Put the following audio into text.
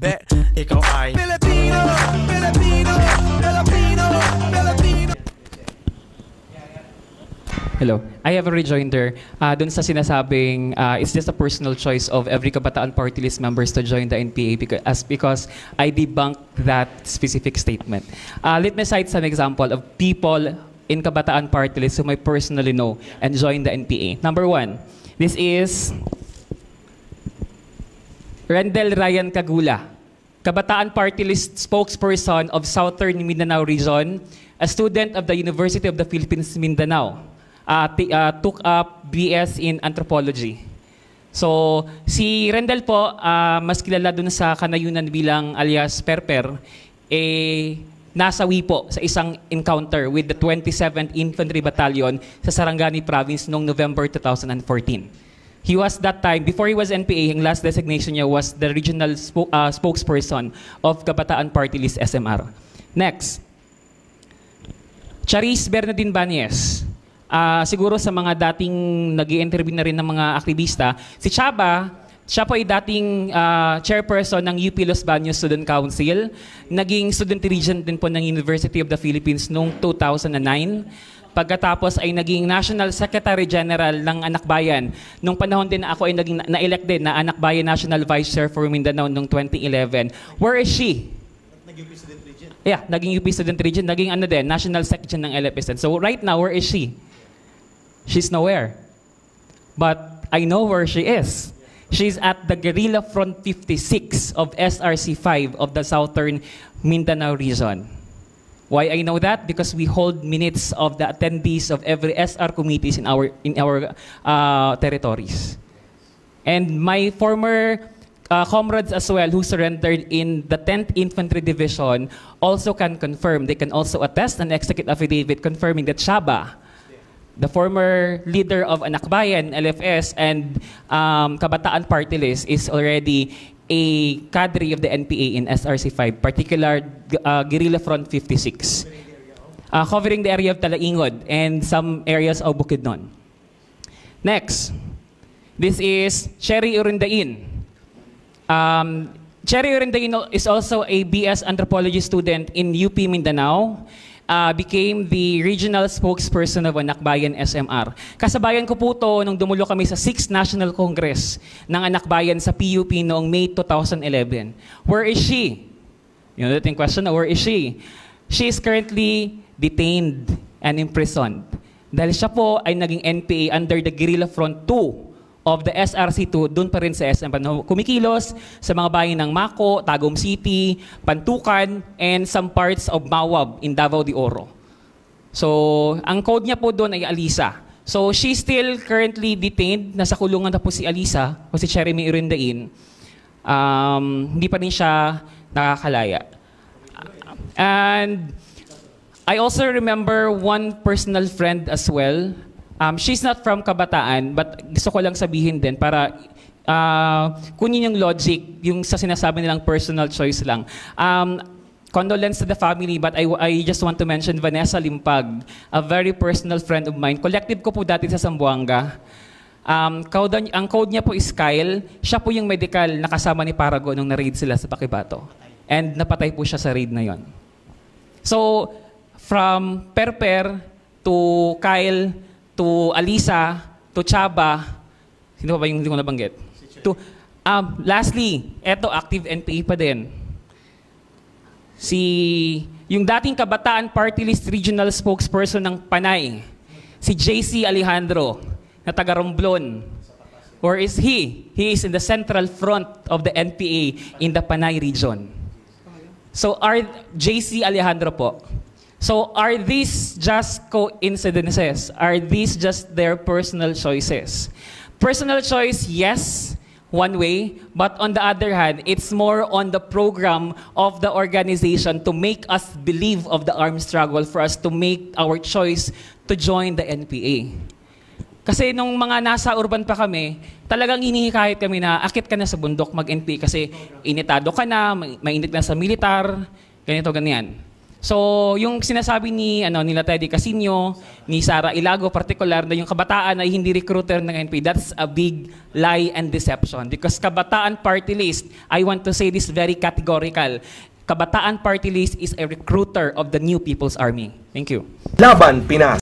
bet ikaw ay Hello. I have a rejoinder. Uh, Doon sa sinasabing uh, it's just a personal choice of every Kabataan Party List members to join the NPA because, as because I debunk that specific statement. Uh, let me cite some example of people in Kabataan Party List whom I personally know and join the NPA. Number one, this is Rendel Ryan Kagula, Kabataan Party List spokesperson of Southern Mindanao Region, a student of the University of the Philippines, Mindanao. Uh, uh, took up BS in Anthropology. So, si Rendel po, uh, mas kilala dun sa kanayunan bilang alias Perper, eh, nasawi po sa isang encounter with the 27th Infantry Battalion sa Sarangani Province noong November 2014. He was that time, before he was NPA, ang last designation niya was the regional spo uh, spokesperson of Kabataan Party List SMR. Next. Charis Bernardine Banyes. Uh, ah, siguro sa mga dating nag interview na rin ng mga aktivista, si Chaba, siya po ay dating uh, chairperson ng UP Los Baños Student Council. Naging student regent din po ng University of the Philippines noong 2009 pagkatapos ay naging National Secretary General ng Anak Bayan. Nung panahon din na ako ay naging na-elect din na Anak Bayan National Vice Chair for Mindanao noong 2011. Where is she? Naging UP President Region. Yeah, naging UP Student Region. naging ano din, National Secretary ng LFS. So right now, where is she? She's nowhere. But I know where she is. She's at the Guerrilla Front 56 of SRC 5 of the Southern Mindanao region. Why I know that? Because we hold minutes of the attendees of every SR committees in our, in our uh, territories. And my former uh, comrades as well who surrendered in the 10th Infantry Division also can confirm. They can also attest and execute affidavit confirming that Shaba, the former leader of Anakbayan, LFS, and um, Kabataan Party List is already a cadre of the NPA in SRC5, particular uh, Guerrilla Front 56, uh, covering the area of Talaingod and some areas of Bukidnon. Next, this is Cherry Urundain. Um, Cherry Urundain is also a BS anthropology student in UP Mindanao uh, became the regional spokesperson of Anakbayan SMR. Kasabayan ko po to nung dumulo kami sa 6th National Congress ng Anakbayan sa PUP noong May 2011. Where is she? You know, the question, where is she? She is currently detained and imprisoned. Dahil siya po ay naging NPA under the Guerrilla Front 2 of the SRC2 doon pa rin sa SM Panahon Kumikilos, sa mga bayan ng Mako, Tagum City, Pantukan, and some parts of Mawab in Davao de Oro. So, ang code niya po doon ay Alisa. So, she still currently detained. Nasa kulungan na po si Alisa o si Jeremy Irindain. Um, hindi pa rin siya nakakalaya. And I also remember one personal friend as well Um, she's not from Kabataan, but gusto ko lang sabihin din para uh, kunin yung logic, yung sa sinasabi nilang personal choice lang. Um, condolence to the family, but I, I just want to mention Vanessa Limpag, a very personal friend of mine. Collective ko po dati sa Sambuanga. Um, code, ang code niya po is Kyle. Siya po yung medical na kasama ni Parago nung na-raid sila sa Pakibato. And napatay po siya sa raid na yon. So, from Perper to Kyle, to Alisa, to Chaba, sino pa ba yung hindi ko nabanggit? Si to, um, lastly, eto active NPA pa din. Si, yung dating kabataan party list regional spokesperson ng Panay, si JC Alejandro, na taga Romblon. Or is he? He is in the central front of the NPA in the Panay region. So, are JC Alejandro po, So are these just coincidences? Are these just their personal choices? Personal choice, yes, one way, but on the other hand, it's more on the program of the organization to make us believe of the armed struggle for us to make our choice to join the NPA. Kasi nung mga nasa urban pa kami, talagang hinihikahit kami na akit ka na sa bundok mag-NP kasi initado ka na, may mainit na sa militar, ganito, ganyan. So, yung sinasabi ni ano nila Teddy Casino, ni Sara Ilago particular na yung kabataan ay hindi recruiter ng NP. That's a big lie and deception because kabataan party list, I want to say this very categorical. Kabataan party list is a recruiter of the new people's army. Thank you. Laban Pinas